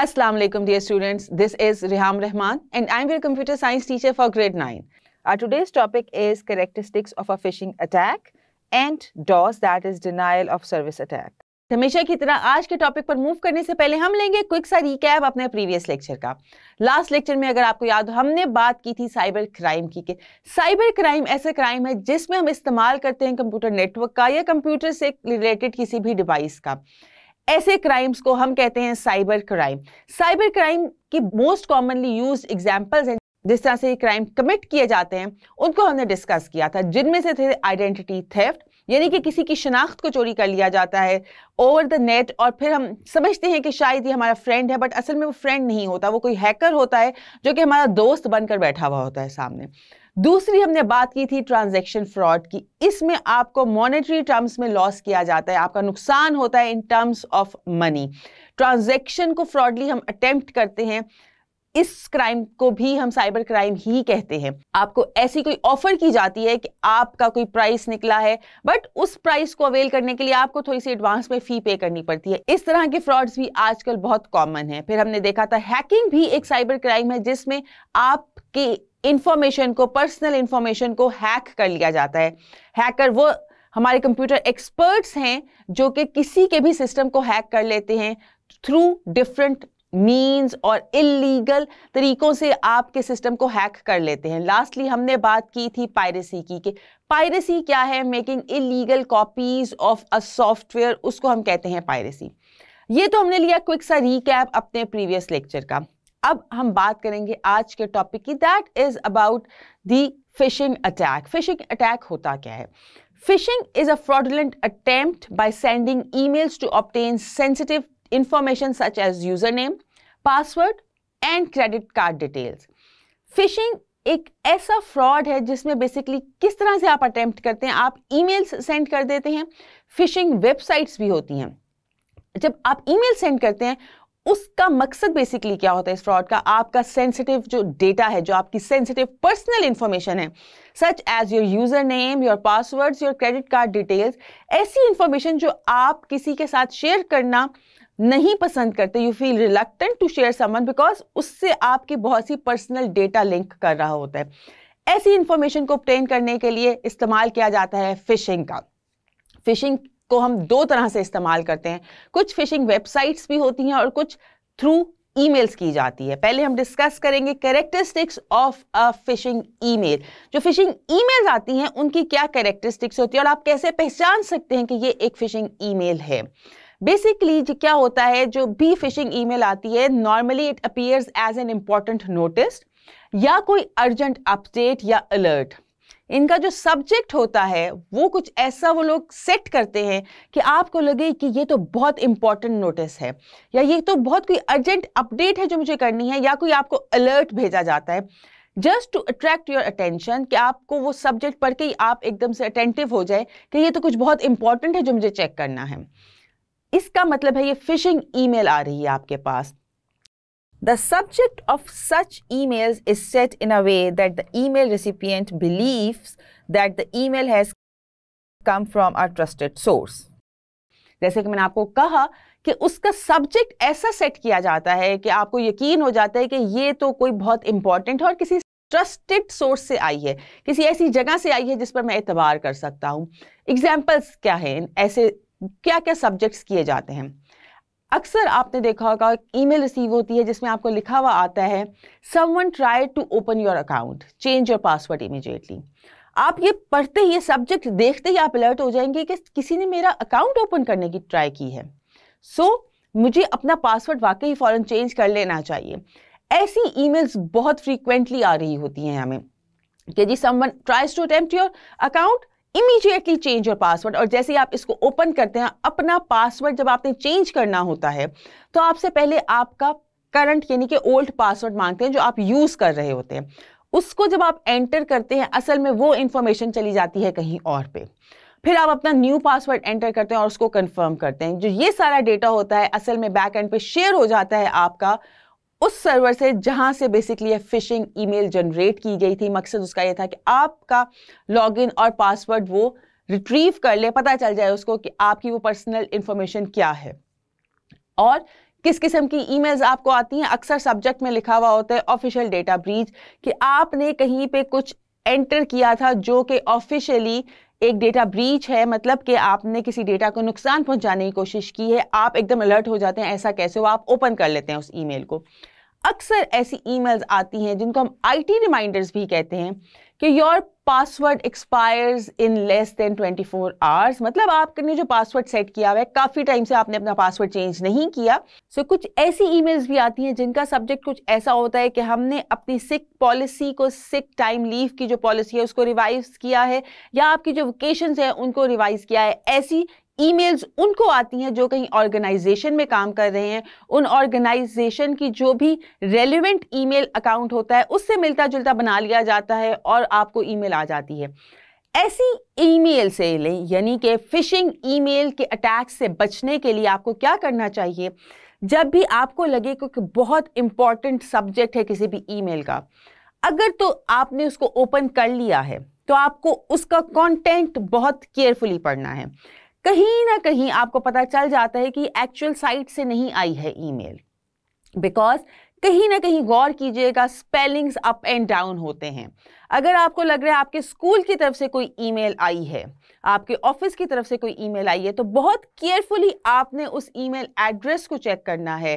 Assalamu alaikum dear students this is Riham Rahman and I am your computer science teacher for grade 9 our today's topic is characteristics of a phishing attack and DOS that is denial of service attack हमेशा की तरह आज के topic पर move करने से पहले हम लेंगे क्विक सा रिकैप अपने प्रीवियस लेक्चर का लास्ट लेक्चर में अगर आपको याद हो हमने बात की थी साइबर क्राइम की के साइबर क्राइम ऐसा क्राइम है जिसमें हम इस्तेमाल करते हैं कंप्यूटर नेटवर्क का या कंप्यूटर से रिलेटेड किसी भी डिवाइस का ऐसे क्राइम्स को हम कहते हैं साइबर क्राइम साइबर क्राइम की मोस्ट कॉमनली यूज एग्जाम्पल्स हैं जिस तरह से ये क्राइम कमिट किए जाते हैं उनको हमने डिस्कस किया था जिनमें से थे आइडेंटिटी थेफ्ट यानी कि किसी की शनाख्त को चोरी कर लिया जाता है ओवर द नेट और फिर हम समझते हैं कि शायद ये हमारा फ्रेंड है बट असल में वो फ्रेंड नहीं होता वो कोई हैकर होता है जो कि हमारा दोस्त बनकर बैठा हुआ होता है सामने दूसरी हमने बात की थी ट्रांजैक्शन फ्रॉड की इसमें आपको मॉनेटरी टर्म्स में लॉस किया जाता है आपका नुकसान होता है in terms of money transaction को फ्रॉडली हम अटेम्प्ट करते हैं इस क्राइम को भी हम साइबर क्राइम ही कहते हैं आपको ऐसी कोई ऑफर की जाती है कि आपका कोई प्राइस निकला है बट उस प्राइस को अवेल करने के लिए आपको थोड़ी सी एडवांस में फी पे करनी पड़ती है इस तरह के फ्रॉड्स भी आजकल बहुत कॉमन है फिर हमने देखा था हैकिंग भी एक साइबर क्राइम है जिसमें आपके इंफॉर्मेशन को पर्सनल इंफॉर्मेशन को हैक कर लिया जाता है हैकर वो हमारे कंप्यूटर एक्सपर्ट्स हैं जो कि किसी के भी सिस्टम को हैक कर लेते हैं थ्रू डिफरेंट मीन्स और इलीगल तरीकों से आपके सिस्टम को हैक कर लेते हैं लास्टली हमने बात की थी पायरेसी की कि पायरेसी क्या है making illegal copies of a software उसको हम कहते हैं पायरेसी ये तो हमने लिया क्विक सा रीकैप अपने प्रीवियस लेक्चर का अब हम बात करेंगे आज के टॉपिक की that is about the phishing attack phishing attack होता क्या है phishing is a fraudulent attempt by sending emails to obtain sensitive information such as user name password and credit card details phishing एक ऐसा fraud है जिसमें basically किस तरह से आप अटैम्प्ट करते हैं आप ईमेल्स सेंड कर देते हैं फिशिंग वेबसाइट्स भी होती हैं जब आप ईमेल सेंड करते हैं उसका मकसद बेसिकली क्या होता है इस फ्रॉड का आपका सेंसिटिव जो डेटा है जो आपकी सेंसिटिव पर्सनल इंफॉर्मेशन है such as your user name your passwords your credit card details ऐसी इंफॉर्मेशन जो आप किसी के साथ शेयर करना नहीं पसंद करते you feel reluctant to share someone because उससे आपकी बहुत सी पर्सनल डेटा लिंक कर रहा होता है ऐसी इंफॉर्मेशन को ऑप्टेन करने के लिए इस्तेमाल किया जाता है फिशिंग का फिशिंग को हम दो तरह से इस्तेमाल करते हैं कुछ फिशिंग वेबसाइट्स भी होती हैं और कुछ थ्रू ईमेल्स की जाती है पहले हम डिस्कस करेंगे characteristics of a phishing email जो फिशिंग ईमेल आती हैं उनकी क्या कैरेक्टरिस्टिक्स होती है और आप कैसे पहचान सकते हैं कि ये एक फिशिंग ईमेल है बेसिकली जो क्या होता है जो भी फिशिंग ईमेल आती है normally it appears as an important notice या कोई अर्जेंट अपडेट या अलर्ट इनका जो सब्जेक्ट होता है वो कुछ ऐसा वो लोग सेट करते हैं कि आपको लगे कि ये तो बहुत इंपॉर्टेंट नोटिस है या ये तो बहुत कोई अर्जेंट अपडेट है जो मुझे करनी है या कोई आपको अलर्ट भेजा जाता है just to attract your attention कि आपको वो सब्जेक्ट पढ़ के ही आप एकदम से अटेंटिव हो जाए कि ये तो कुछ बहुत इंपॉर्टेंट है जो मुझे चेक करना है इसका मतलब है ये फिशिंग ईमेल आ रही है आपके पास The subject of such emails is set in a way that the email recipient believes that the email has come from a trusted source. जैसे कि मैंने आपको कहा कि उसका सब्जेक्ट ऐसा सेट किया जाता है कि आपको यकीन हो जाता है कि ये तो कोई बहुत इंपॉर्टेंट है और किसी ट्रस्टेड सोर्स से आई है किसी ऐसी जगह से आई है जिस पर मैं एतबार कर सकता हूँ एग्जाम्पल्स क्या है ऐसे क्या क्या सब्जेक्ट्स किए जाते हैं अक्सर आपने देखा होगा ईमेल रिसीव होती है जिसमें आपको लिखा हुआ आता है someone try to open your account change your password immediately आप ये पढ़ते ही सब्जेक्ट देखते ही आप अलर्ट हो जाएंगे कि किसी ने मेरा अकाउंट ओपन करने की ट्राई की है सो so, मुझे अपना पासवर्ड वाकई फ़ौरन चेंज कर लेना चाहिए ऐसी ईमेल्स बहुत फ्रीक्वेंटली आ रही होती हैं हमें कि जी someone tries to attempt your account immediately change your password और जैसे ही आप इसको ओपन करते हैं अपना पासवर्ड जब आपने चेंज करना होता है तो आपसे पहले आपका करंट यानी कि ओल्ड पासवर्ड मांगते हैं जो आप यूज़ कर रहे होते हैं उसको जब आप एंटर करते हैं असल में वो इंफॉर्मेशन चली जाती है कहीं और पे फिर आप अपना न्यू पासवर्ड एंटर करते हैं और उसको कंफर्म करते हैं जो ये सारा डेटा होता है असल में बैक एंड पे शेयर हो जाता है आपका उस सर्वर से जहां से बेसिकली ये फिशिंग ईमेल जनरेट की गई थी मकसद उसका ये था कि आपका लॉगिन और पासवर्ड वो रिट्रीव कर ले पता चल जाए उसको कि आपकी वो पर्सनल इंफॉर्मेशन क्या है और किस किस्म की ईमेल्स आपको आती हैं अक्सर सब्जेक्ट में लिखा हुआ होता है ऑफिशियल डेटा ब्रीज कि आपने कहीं पे कुछ एंटर किया था जो कि ऑफिशियली एक डेटा ब्रीच है मतलब कि आपने किसी डेटा को नुकसान पहुंचाने की कोशिश की है आप एकदम अलर्ट हो जाते हैं ऐसा कैसे हो आप ओपन कर लेते हैं उस ईमेल को अक्सर ऐसी ईमेल्स आती हैं जिनको हम आईटी रिमाइंडर्स भी कहते हैं कि your password expires in less than 24 hours मतलब आपने जो पासवर्ड सेट किया हुआ है काफ़ी टाइम से आपने अपना पासवर्ड चेंज नहीं किया सो so, कुछ ऐसी ईमेल्स भी आती हैं जिनका सब्जेक्ट कुछ ऐसा होता है कि हमने अपनी सिक पॉलिसी को सिक टाइम लीव की जो पॉलिसी है उसको रिवाइज किया है या आपकी जो वोकेशन हैं उनको रिवाइज किया है ऐसी ईमेल्स उनको आती हैं जो कहीं ऑर्गेनाइजेशन में काम कर रहे हैं उन ऑर्गेनाइजेशन की जो भी रेलिवेंट ईमेल अकाउंट होता है उससे मिलता जुलता बना लिया जाता है और आपको ईमेल आ जाती है ऐसी ईमेल से लें यानी कि फिशिंग ईमेल के अटैक से बचने के लिए आपको क्या करना चाहिए जब भी आपको लगे क्योंकि बहुत इंपॉर्टेंट सब्जेक्ट है किसी भी ईमेल का अगर तो आपने उसको ओपन कर लिया है तो आपको उसका कंटेंट बहुत केयरफुली पढ़ना है कहीं ना कहीं आपको पता चल जाता है कि एक्चुअल साइट से नहीं आई है ईमेल बिकॉज कहीं ना कहीं गौर कीजिएगा स्पेलिंग्स अप एंड डाउन होते हैं अगर आपको लग रहा है आपके स्कूल की तरफ से कोई ईमेल आई है आपके ऑफिस की तरफ से कोई ईमेल आई है तो बहुत केयरफुली आपने उस ईमेल एड्रेस को चेक करना है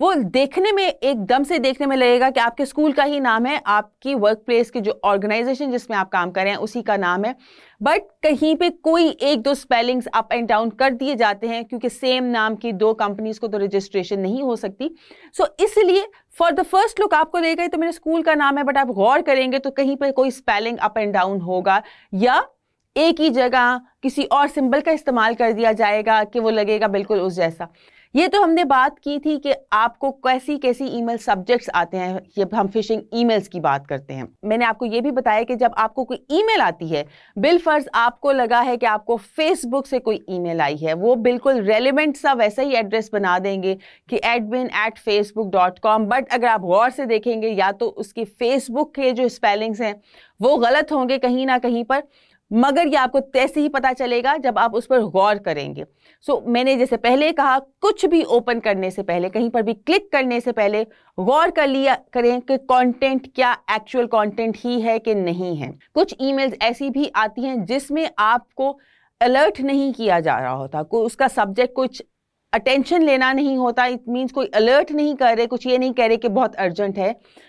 वो देखने में एकदम से देखने में लगेगा कि आपके स्कूल का ही नाम है आपकी वर्क प्लेस की जो ऑर्गेनाइजेशन जिसमें आप काम कर रहे हैं उसी का नाम है बट कहीं पे कोई एक दो स्पेलिंग्स अप एंड डाउन कर दिए जाते हैं क्योंकि सेम नाम की दो कंपनीज को तो रजिस्ट्रेशन नहीं हो सकती सो so, इसलिए फॉर द फर्स्ट लुक आपको देगा तो मेरे स्कूल का नाम है बट आप गौर करेंगे तो कहीं पर कोई स्पेलिंग अप एंड डाउन होगा या एक ही जगह किसी और सिंबल का इस्तेमाल कर दिया जाएगा कि वो लगेगा बिल्कुल उस जैसा ये तो हमने बात की थी कि आपको कैसी कैसी ईमेल सब्जेक्ट्स आते हैं जब हम फिशिंग ईमेल्स की बात करते हैं मैंने आपको ये भी बताया कि जब आपको कोई ईमेल आती है बिल फर्ज आपको लगा है कि आपको फेसबुक से कोई ईमेल आई है वो बिल्कुल रेलिवेंट सा वैसा ही एड्रेस बना देंगे कि admin at Facebook dot com but अगर आप गौर से देखेंगे या तो उसकी फेसबुक के जो स्पेलिंग्स हैं वो गलत होंगे कहीं ना कहीं पर मगर ये आपको तैसे ही पता चलेगा जब आप उस पर गौर करेंगे सो so, मैंने जैसे पहले कहा कुछ भी ओपन करने से पहले कहीं पर भी क्लिक करने से पहले गौर कर लिया करें कि कंटेंट क्या एक्चुअल कंटेंट ही है कि नहीं है कुछ ईमेल्स ऐसी भी आती हैं जिसमें आपको अलर्ट नहीं किया जा रहा होता को उसका सब्जेक्ट कुछ अटेंशन लेना नहीं होता इट मीन्स कोई अलर्ट नहीं कर रहे कुछ ये नहीं कह रहे कि बहुत अर्जेंट है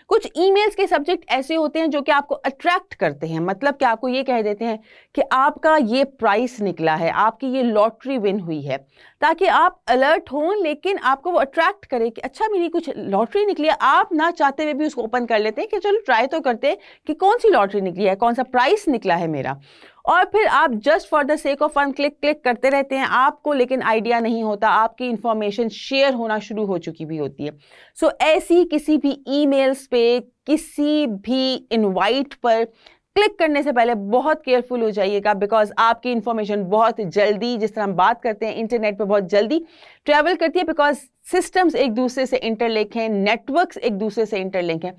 कुछ ईमेल्स के सब्जेक्ट ऐसे होते हैं जो कि आपको अट्रैक्ट करते हैं मतलब कि आपको ये कह देते हैं कि आपका ये प्राइस निकला है आपकी ये लॉटरी विन हुई है ताकि आप अलर्ट हों लेकिन आपको वो अट्रैक्ट करे कि अच्छा मेरी कुछ लॉटरी निकली है आप ना चाहते हुए भी उसको ओपन कर लेते हैं कि चलो ट्राई तो करते हैं कि कौन सी लॉटरी निकली है कौन सा प्राइस निकला है मेरा और फिर आप just for the sake of fun click click करते रहते हैं आपको लेकिन आइडिया नहीं होता आपकी इन्फॉर्मेशन शेयर होना शुरू हो चुकी भी होती है सो so, ऐसी किसी भी ईमेल्स पे किसी भी इनवाइट पर क्लिक करने से पहले बहुत केयरफुल हो जाइएगा बिकॉज आपकी इन्फॉर्मेशन बहुत जल्दी जिस तरह हम बात करते हैं इंटरनेट पर बहुत जल्दी ट्रैवल करती है बिकॉज सिस्टम्स एक दूसरे से इंटरलिंक हैं नेटवर्क्स एक दूसरे से इंटरलिंक हैं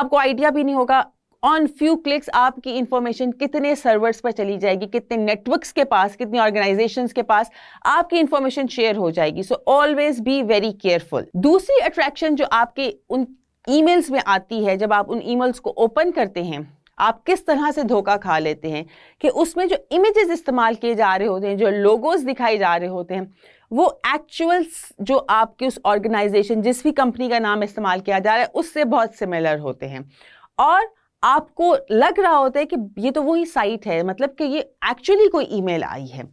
आपको आइडिया भी नहीं होगा ऑन फ्यू क्लिक्स आपकी इंफॉर्मेशन कितने सर्वर्स पर चली जाएगी कितने नेटवर्क्स के पास कितनी ऑर्गेनाइजेशन के पास आपकी इंफॉर्मेशन शेयर हो जाएगी so always be very careful दूसरी अट्रैक्शन जो आपके उन ईमेल्स में आती है जब आप उन ईमेल्स को ओपन करते हैं आप किस तरह से धोखा खा लेते हैं कि उसमें जो इमेजेस इस्तेमाल किए जा रहे होते हैं जो लोगोज दिखाए जा रहे होते हैं वो एक्चुअल जो आपके उस ऑर्गेनाइजेशन जिस भी कंपनी का नाम इस्तेमाल किया जा रहा है उससे बहुत सिमिलर होते हैं और आपको लग रहा होता है कि ये तो वही साइट है मतलब कि ये एक्चुअली कोई ईमेल आई है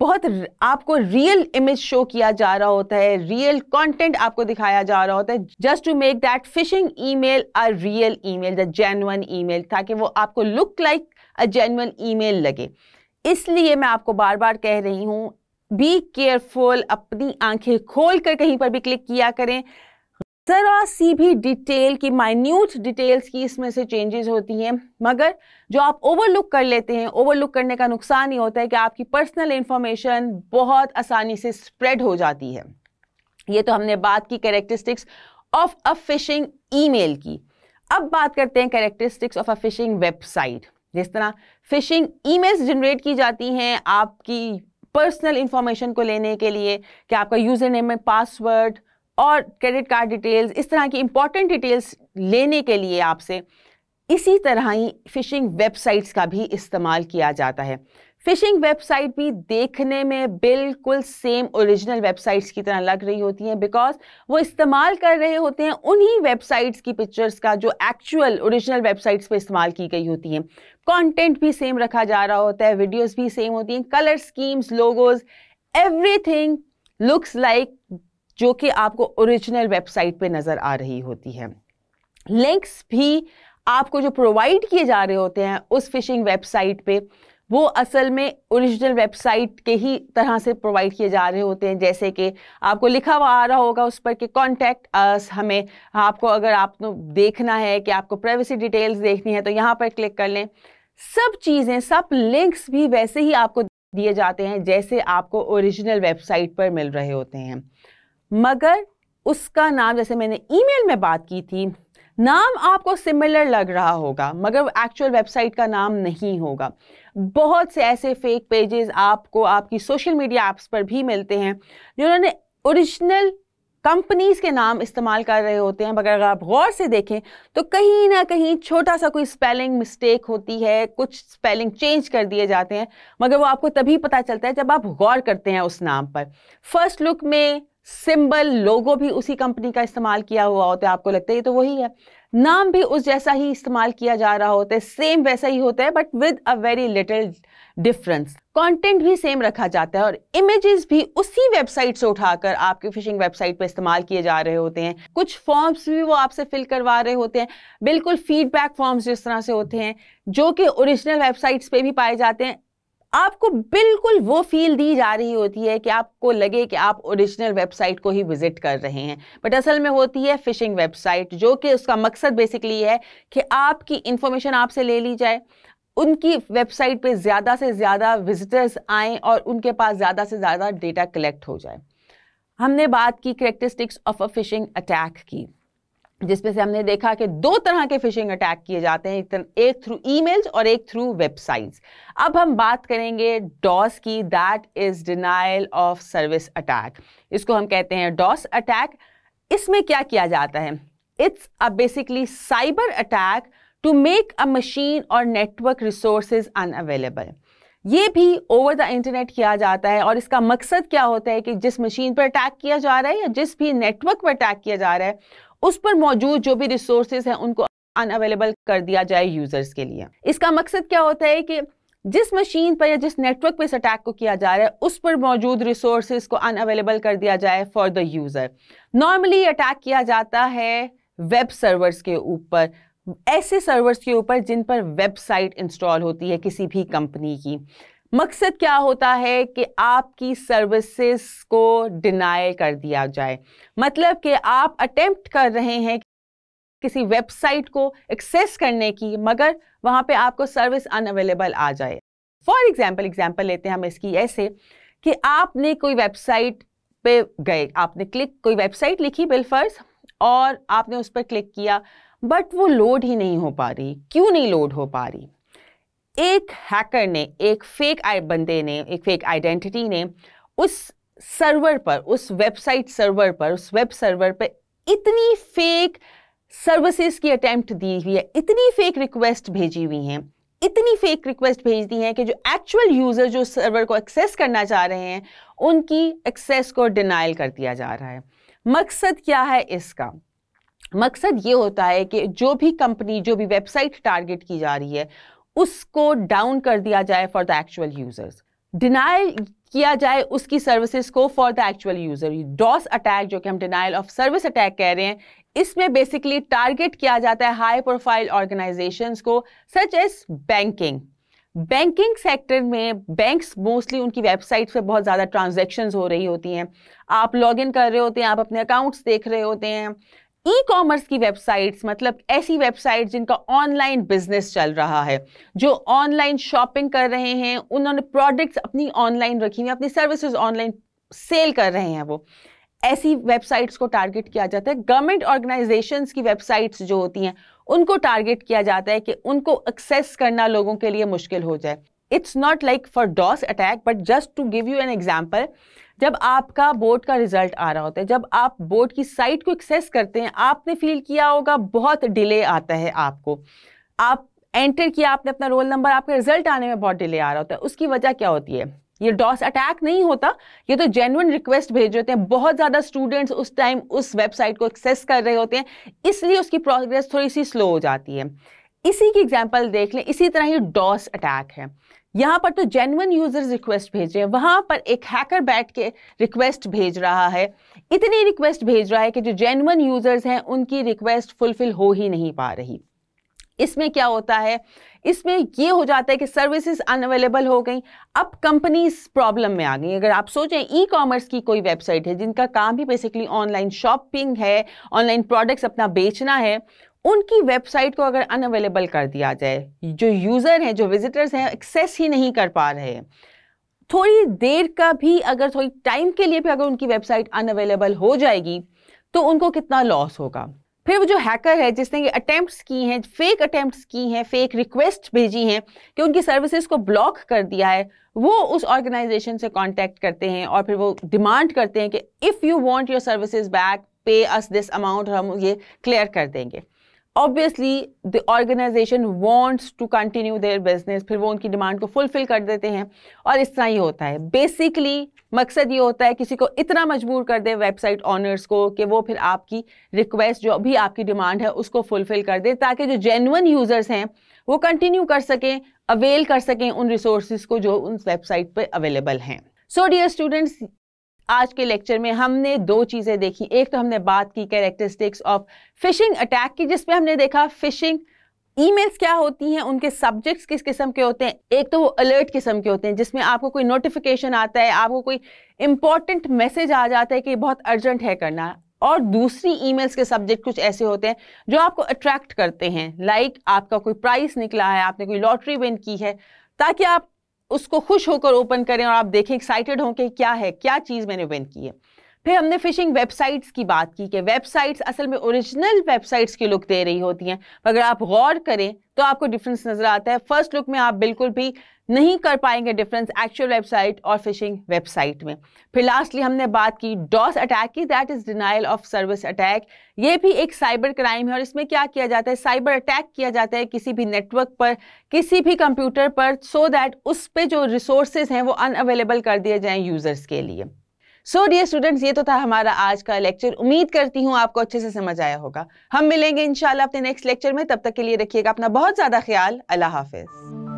बहुत आपको रियल इमेज शो किया जा रहा होता है रियल कंटेंट आपको दिखाया जा रहा होता है just to make that phishing email a real email the genuine email ताकि वो आपको look like a genuine email लगे इसलिए मैं आपको बार बार कह रही हूँ बी केयरफुल अपनी आंखें खोल कर कहीं पर भी क्लिक किया करें ज़रा सी भी डिटेल की माइन्यूट डिटेल्स की इसमें से चेंजेस होती हैं मगर जो आप ओवरलुक कर लेते हैं ओवरलुक करने का नुकसान ही होता है कि आपकी पर्सनल इंफॉर्मेशन बहुत आसानी से स्प्रेड हो जाती है ये तो हमने बात की characteristics of a phishing email की अब बात करते हैं characteristics of a phishing website जिस तरह फिशिंग ईमेल्स जनरेट की जाती हैं आपकी पर्सनल इंफॉर्मेशन को लेने के लिए कि आपका यूज़र नेम एंड पासवर्ड और क्रेडिट कार्ड डिटेल्स इस तरह की इंपॉर्टेंट डिटेल्स लेने के लिए आपसे इसी तरह ही फ़िशिंग वेबसाइट्स का भी इस्तेमाल किया जाता है फ़िशिंग वेबसाइट भी देखने में बिल्कुल सेम ओरिजिनल वेबसाइट्स की तरह लग रही होती हैं बिकॉज वो इस्तेमाल कर रहे होते हैं उन्हीं वेबसाइट्स की पिक्चर्स का जो एक्चुअल ओरिजिनल वेबसाइट्स पे इस्तेमाल की गई होती हैं कंटेंट भी सेम रखा जा रहा होता है वीडियोस भी सेम होती हैं colour schemes logos everything looks like जो कि आपको ओरिजिनल वेबसाइट पे नज़र आ रही होती है लिंक्स भी आपको जो प्रोवाइड किए जा रहे होते हैं उस फिशिंग वेबसाइट पे वो असल में ओरिजिनल वेबसाइट के ही तरह से प्रोवाइड किए जा रहे होते हैं जैसे कि आपको लिखा हुआ आ रहा होगा उस पर कि कॉन्टैक्ट अस हमें आपको अगर आप देखना है कि आपको प्राइवेसी डिटेल्स देखनी है तो यहाँ पर क्लिक कर लें सब चीज़ें सब लिंक्स भी वैसे ही आपको दिए जाते हैं जैसे आपको ओरिजिनल वेबसाइट पर मिल रहे होते हैं मगर उसका नाम जैसे मैंने ईमेल में बात की थी नाम आपको सिमिलर लग रहा होगा मगर एक्चुअल वेबसाइट का नाम नहीं होगा बहुत से ऐसे फेक पेजेस आपको आपकी सोशल मीडिया ऐप्स पर भी मिलते हैं जिन्होंने ओरिजिनल कंपनीज के नाम इस्तेमाल कर रहे होते हैं मगर अगर आप गौर से देखें तो कहीं ना कहीं छोटा सा कोई स्पेलिंग मिस्टेक होती है कुछ स्पेलिंग चेंज कर दिए जाते हैं मगर वो आपको तभी पता चलता है जब आप गौर करते हैं उस नाम पर फर्स्ट लुक में सिंबल लोगो भी उसी कंपनी का इस्तेमाल किया हुआ होता है आपको लगता है ये तो वही है नाम भी उस जैसा ही इस्तेमाल किया जा रहा होता है सेम वैसा ही होता है but with a very little difference content भी सेम रखा जाता है और इमेजेस भी उसी वेबसाइट से उठाकर आपके फिशिंग वेबसाइट पर इस्तेमाल किए जा रहे होते हैं कुछ फॉर्म्स भी वो आपसे फिल करवा रहे होते हैं बिल्कुल फीडबैक फॉर्म्स जिस तरह से होते हैं जो कि ओरिजिनल वेबसाइट्स पे भी पाए जाते हैं आपको बिल्कुल वो फील दी जा रही होती है कि आपको लगे कि आप ओरिजिनल वेबसाइट को ही विजिट कर रहे हैं बट असल में होती है फिशिंग वेबसाइट जो कि उसका मकसद बेसिकली है कि आपकी इंफॉर्मेशन आपसे ले ली जाए उनकी वेबसाइट पे ज़्यादा से ज़्यादा विजिटर्स आएँ और उनके पास ज़्यादा से ज़्यादा डेटा कलेक्ट हो जाए हमने बात की characteristics of a phishing attack की जिसमें से हमने देखा कि दो तरह के फिशिंग अटैक किए जाते हैं एक थ्रू ईमेल्स और एक थ्रू वेबसाइट्स अब हम बात करेंगे डॉस की that is denial of service attack इसको हम कहते हैं डॉस अटैक इसमें क्या किया जाता है it's a basically cyber attack to make a machine और नेटवर्क रिसोर्सेज अनअवेलेबल ये भी ओवर द इंटरनेट किया जाता है और इसका मकसद क्या होता है कि जिस मशीन पर अटैक किया जा रहा है या जिस भी नेटवर्क पर अटैक किया जा रहा है उस पर मौजूद जो भी रिसोर्सेज हैं उनको अनअवेलेबल कर दिया जाए यूजर्स के लिए इसका मकसद क्या होता है कि जिस मशीन पर या जिस नेटवर्क पर इस अटैक को किया जा रहा है उस पर मौजूद रिसोर्सेज को अनअवेलेबल कर दिया जाए for the user normally attack किया जाता है वेब सर्वर्स के ऊपर ऐसे सर्वर्स के ऊपर जिन पर वेबसाइट इंस्टॉल होती है किसी भी कंपनी की मकसद क्या होता है कि आपकी सर्विसेज को डिनाई कर दिया जाए मतलब कि आप अटेम्प्ट कर रहे हैं किसी वेबसाइट को एक्सेस करने की मगर वहाँ पे आपको सर्विस अनअवेलेबल आ जाए फॉर एग्जाम्पल एग्जाम्पल लेते हैं हम इसकी ऐसे कि आपने कोई वेबसाइट पे गए आपने क्लिक कोई वेबसाइट लिखी बिलफर्स और आपने उस पर क्लिक किया बट वो लोड ही नहीं हो पा रही क्यों नहीं लोड हो पा रही एक हैकर ने एक फेक आई बंदे ने एक फेक आइडेंटिटी ने उस सर्वर पर उस वेबसाइट सर्वर पर उस वेब सर्वर पर इतनी फेक सर्विसेज की अटेम्प्ट दी हुई है इतनी फेक रिक्वेस्ट भेजी हुई हैं इतनी फेक रिक्वेस्ट भेज दी हैं कि जो एक्चुअल यूज़र जो सर्वर को एक्सेस करना चाह रहे हैं उनकी एक्सेस को डिनाइल कर दिया जा रहा है मकसद क्या है इसका मकसद ये होता है कि जो भी कंपनी जो भी वेबसाइट टारगेट की जा रही है उसको डाउन कर दिया जाए for the actual users denial किया जाए उसकी सर्विसेज को for the actual user DoS attack जो कि हम डिनाइल ऑफ सर्विस अटैक कह रहे हैं इसमें बेसिकली टारगेट किया जाता है हाई प्रोफाइल ऑर्गेनाइजेशन को such as banking banking sector में बैंक्स मोस्टली उनकी वेबसाइट पे बहुत ज़्यादा ट्रांजैक्शंस हो रही होती हैं आप लॉगिन कर रहे होते हैं आप अपने अकाउंट्स देख रहे होते हैं ई कॉमर्स की वेबसाइट्स मतलब ऐसी वेबसाइट जिनका ऑनलाइन बिजनेस चल रहा है जो ऑनलाइन शॉपिंग कर रहे हैं उन्होंने प्रोडक्ट्स अपनी ऑनलाइन रखी हुई अपनी सर्विसेज ऑनलाइन सेल कर रहे हैं वो ऐसी वेबसाइट्स को टारगेट किया जाता है गवर्नमेंट ऑर्गेनाइजेशंस की वेबसाइट्स जो होती हैं उनको टारगेट किया जाता है कि उनको एक्सेस करना लोगों के लिए मुश्किल हो जाए it's not like for DoS attack but just to give you an example जब आपका बोर्ड का रिजल्ट आ रहा होता है जब आप बोर्ड की साइट को एक्सेस करते हैं आपने फील किया होगा बहुत डिले आता है आपको आप एंटर किया आपने अपना रोल नंबर आपका रिजल्ट आने में बहुत डिले आ रहा होता है उसकी वजह क्या होती है ये डॉस अटैक नहीं होता ये तो जेनुअन रिक्वेस्ट भेज होते हैं बहुत ज़्यादा स्टूडेंट्स उस टाइम उस वेबसाइट को एक्सेस कर रहे होते हैं इसलिए उसकी प्रोग्रेस थोड़ी सी स्लो हो जाती है इसी की एग्जाम्पल देख लें इसी तरह ये डॉस अटैक है यहाँ पर तो जेनुअन यूजर्स रिक्वेस्ट भेज रहे हैं वहां पर एक हैकर बैठ के रिक्वेस्ट भेज रहा है इतनी रिक्वेस्ट भेज रहा है कि जो जेनुअन यूजर्स हैं उनकी रिक्वेस्ट फुलफिल हो ही नहीं पा रही इसमें क्या होता है इसमें ये हो जाता है कि सर्विसेज अनअवेलेबल हो गई अब कंपनीज प्रॉब्लम में आ गई अगर आप सोचें ई कॉमर्स की कोई वेबसाइट है जिनका काम ही बेसिकली ऑनलाइन शॉपिंग है ऑनलाइन प्रोडक्ट्स अपना बेचना है उनकी वेबसाइट को अगर अनअवेलेबल कर दिया जाए जो यूज़र हैं जो विजिटर्स हैं एक्सेस ही नहीं कर पा रहे हैं थोड़ी देर का भी अगर थोड़ी टाइम के लिए भी अगर उनकी वेबसाइट अनअवेलेबल हो जाएगी तो उनको कितना लॉस होगा फिर वो जो हैकर है जिसने ये अटैम्प्ट की हैं फेक अटैम्प्ट की हैं फेक रिक्वेस्ट भेजी हैं कि उनकी सर्विसेज को ब्लॉक कर दिया है वो उस ऑर्गेनाइजेशन से कांटेक्ट करते हैं और फिर वो डिमांड करते हैं कि if you want your services back pay us this amount हम ये क्लियर कर देंगे obviously the organisation wants to continue their business फिर वो उनकी डिमांड को फुलफिल कर देते हैं और इस तरह ही होता है बेसिकली मकसद ये होता है किसी को इतना मजबूर कर दे वेबसाइट ऑनर्स को कि वो फिर आपकी रिक्वेस्ट जो भी आपकी डिमांड है उसको फुलफिल कर दे ताकि जो जेनुअन यूज़र्स हैं वो कंटिन्यू कर सकें अवेल कर सकें उन रिसोर्स को जो उन वेबसाइट पर अवेलेबल हैं सो डियर स्टूडेंट्स आज के लेक्चर में हमने दो चीज़ें देखी एक तो हमने बात की कैरेक्टरिस्टिक्स ऑफ फिशिंग अटैक की जिसमें हमने देखा फिशिंग ईमेल्स क्या होती हैं उनके सब्जेक्ट्स किस किस्म के होते हैं एक तो वो अलर्ट किस्म के होते हैं जिसमें आपको कोई नोटिफिकेशन आता है आपको कोई इंपॉर्टेंट मैसेज आ जाता है कि बहुत अर्जेंट है करना और दूसरी ईमेल्स के सब्जेक्ट कुछ ऐसे होते हैं जो आपको अट्रैक्ट करते हैं लाइक like आपका कोई प्राइस निकला है आपने कोई लॉटरी विन की है ताकि आप उसको खुश होकर ओपन करें और आप देखें एक्साइटेड हों कि क्या है क्या चीज़ मैंने विन की है फिर हमने फिशिंग वेबसाइट्स की बात की कि वेबसाइट्स असल में ओरिजिनल वेबसाइट्स की लुक दे रही होती हैं अगर आप गौर करें तो आपको डिफरेंस नज़र आता है फर्स्ट लुक में आप बिल्कुल भी नहीं कर पाएंगे डिफरेंस एक्चुअल वेबसाइट और फिशिंग वेबसाइट में फिर लास्टली हमने बात की डॉस अटैक की that is denial of service attack ये भी एक साइबर क्राइम है और इसमें क्या किया जाता है साइबर अटैक किया जाता है किसी भी नेटवर्क पर किसी भी कंप्यूटर पर सो so दैट उस पर जो रिसोर्सेज हैं वो अनअवेलेबल कर दिए जाएँ यूज़र्स के लिए सो डियर स्टूडेंट्स ये तो था हमारा आज का लेक्चर उम्मीद करती हूँ आपको अच्छे से समझ आया होगा हम मिलेंगे इंशाल्लाह अपने नेक्स्ट लेक्चर में तब तक के लिए रखिएगा अपना बहुत ज़्यादा ख्याल अल्लाह हाफिज़